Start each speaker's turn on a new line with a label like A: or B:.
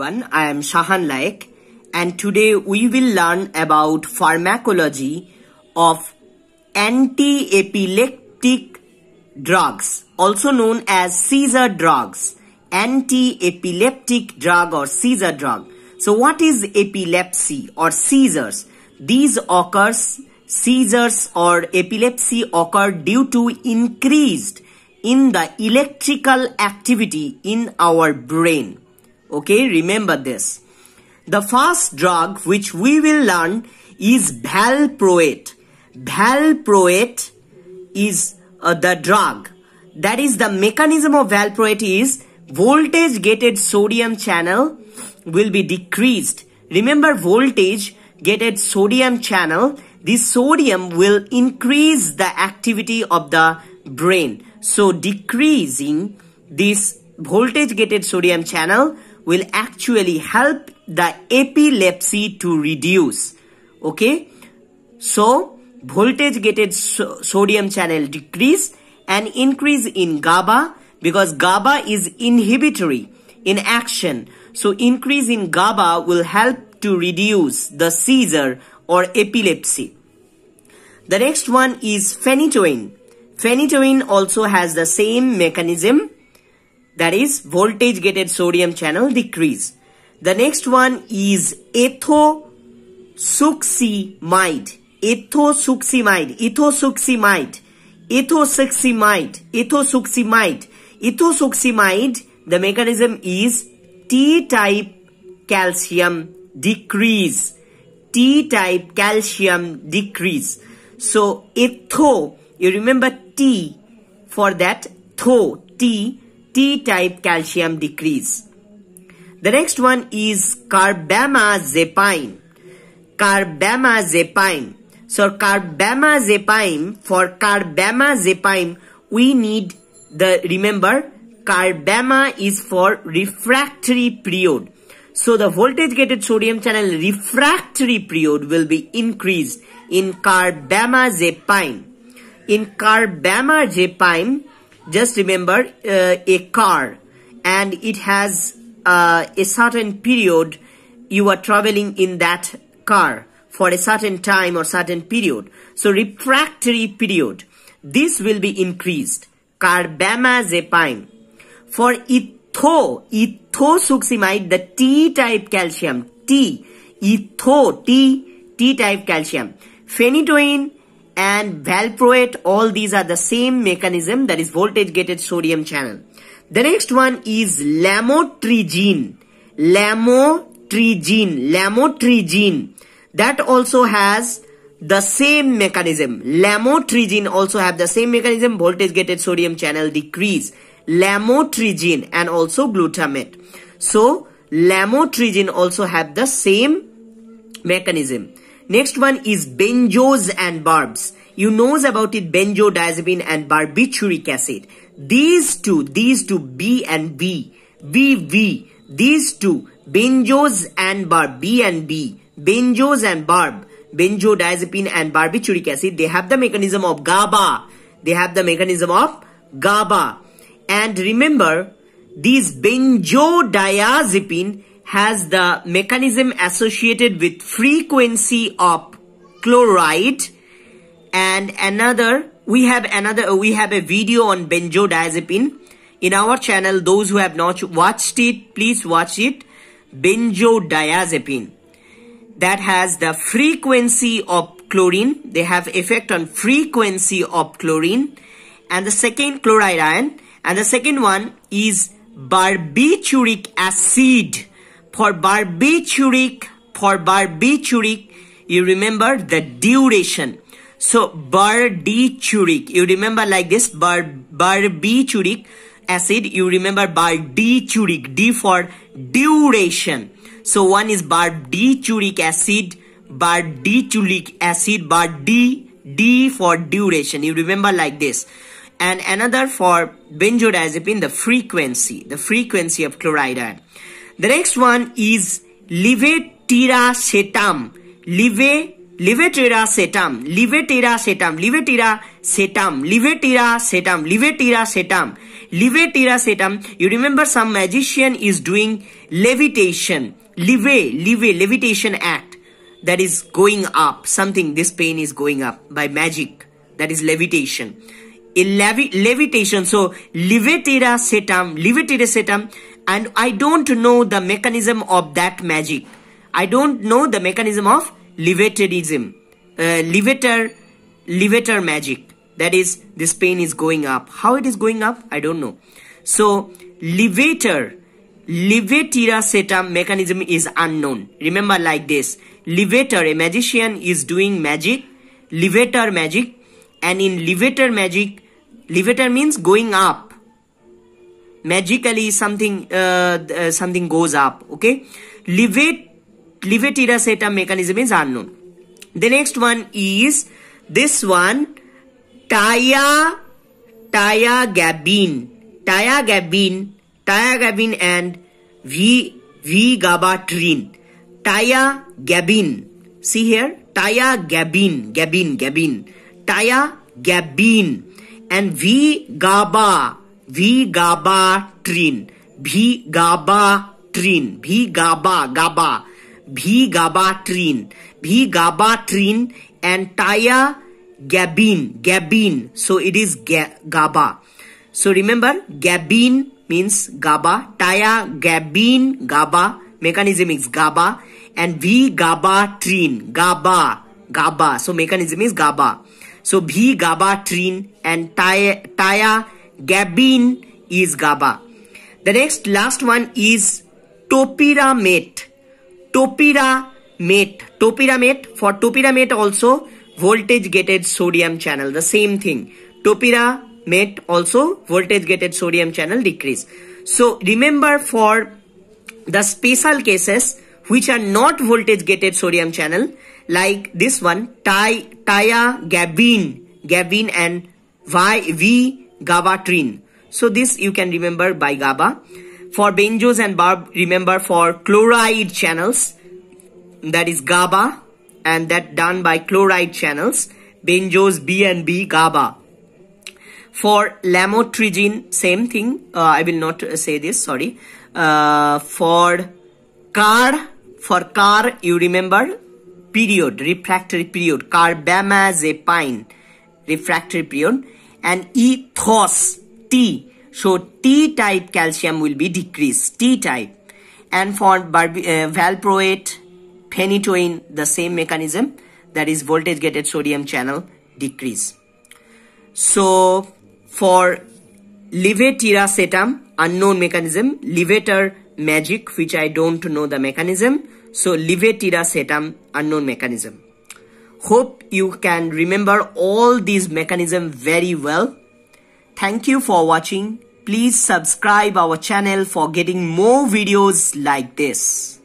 A: everyone, I am Shahan Laik and today we will learn about pharmacology of anti-epileptic drugs, also known as seizure drugs, anti-epileptic drug or seizure drug. So what is epilepsy or seizures? These occurs, seizures or epilepsy occur due to increased in the electrical activity in our brain. Okay, remember this. The first drug which we will learn is valproate. Valproate is uh, the drug. That is the mechanism of valproate is voltage gated sodium channel will be decreased. Remember voltage gated sodium channel. This sodium will increase the activity of the brain. So decreasing this voltage gated sodium channel will actually help the epilepsy to reduce. Okay. So voltage gated so sodium channel decrease and increase in GABA because GABA is inhibitory in action. So increase in GABA will help to reduce the seizure or epilepsy. The next one is phenytoin. Phenytoin also has the same mechanism that is voltage gated sodium channel decrease. The next one is ethosuximide. Ethosuximide. Ethosuximide. Ethosuximide. Ethosuximide. Ethosuximide. The mechanism is T-type calcium decrease. T-type calcium decrease. So etho, you remember T for that, tho, T T-type calcium decrease. The next one is carbamazepine. Carbamazepine. So carbamazepine, for carbamazepine, we need the, remember, carbama is for refractory period. So the voltage gated sodium channel refractory period will be increased in carbamazepine. In carbamazepine, just remember uh, a car and it has uh, a certain period you are traveling in that car for a certain time or certain period. So refractory period, this will be increased. Carbamazepine. For etho, ethosuximide, the T-type calcium, T, etho, T, T-type calcium. Phenytoin, and valproate all these are the same mechanism that is voltage gated sodium channel the next one is lamotrigine lamotrigine lamotrigine that also has the same mechanism lamotrigine also have the same mechanism voltage gated sodium channel decrease lamotrigine and also glutamate so lamotrigine also have the same mechanism Next one is benzos and barbs. You knows about it benzodiazepine and barbituric acid. These two, these two B and B, these two benzos and barb, B and B, benzos and barb, benzodiazepine and barbituric acid, they have the mechanism of GABA. They have the mechanism of GABA. And remember, these benzodiazepine has the mechanism associated with frequency of chloride and another we have another uh, we have a video on benzodiazepine in our channel those who have not watched it please watch it benzodiazepine that has the frequency of chlorine they have effect on frequency of chlorine and the second chloride ion and the second one is barbituric acid for barbituric, for barbituric, you remember the duration. So barbituric, you remember like this, bar, barbituric acid, you remember barbituric, D for duration. So one is barbituric acid, barbituric acid, bar D, D for duration. You remember like this. And another for benzodiazepine, the frequency, the frequency of chloride ion. The next one is levetiracetam. Live, levetiracetam. setam. Levetiracetam. setam. Levetiracetam. setam. You remember some magician is doing levitation. Leve, leve, levitation act. That is going up. Something, this pain is going up by magic. That is levitation. A levi levitation. So, levetiracetam. Levetiracetam and I don't know the mechanism of that magic. I don't know the mechanism of Levitarism, uh, Levator, Levator magic. That is, this pain is going up. How it is going up, I don't know. So, Levator, seta mechanism is unknown. Remember like this. Levator, a magician is doing magic, Levator magic, and in Levator magic, Levator means going up magically something uh, uh, something goes up okay levet levetiracetam mechanism is unknown the next one is this one taya gabin tiagabine gabin and v vigabatrin gabin see here gabin gabine gabine gabin and v gaba vigabatrin vigabatrin vigaba gaba vigabatrin vigabatrin and tiagabin gabin so it is ga gaba so remember gabin means GABA, gabin GABA, mechanism is GABA, and vigabatrin, GABA, GABA, so mechanism is GABA. So V GABA and Taya. taya Gabin is GABA. The next last one is topiramate. Topiramate. Topiramate. For topiramate also voltage gated sodium channel. The same thing. Topiramate also voltage gated sodium channel decrease. So remember for the special cases which are not voltage gated sodium channel like this one Ty, Tyagabin. Gabin and Y, V gabatrine. So this you can remember by GABA. For benzos and barb, remember for chloride channels, that is GABA and that done by chloride channels, benzos B and B GABA. For lamotrigine, same thing, uh, I will not say this, sorry. Uh, for car, for car, you remember period, refractory period, carbamazepine, refractory period and ethos T. So T type calcium will be decreased, T type. And for uh, valproate, phenytoin, the same mechanism that is voltage gated sodium channel decrease. So for levetiracetam, unknown mechanism, levator magic, which I don't know the mechanism. So levetiracetam, unknown mechanism. Hope you can remember all these mechanisms very well. Thank you for watching. Please subscribe our channel for getting more videos like this.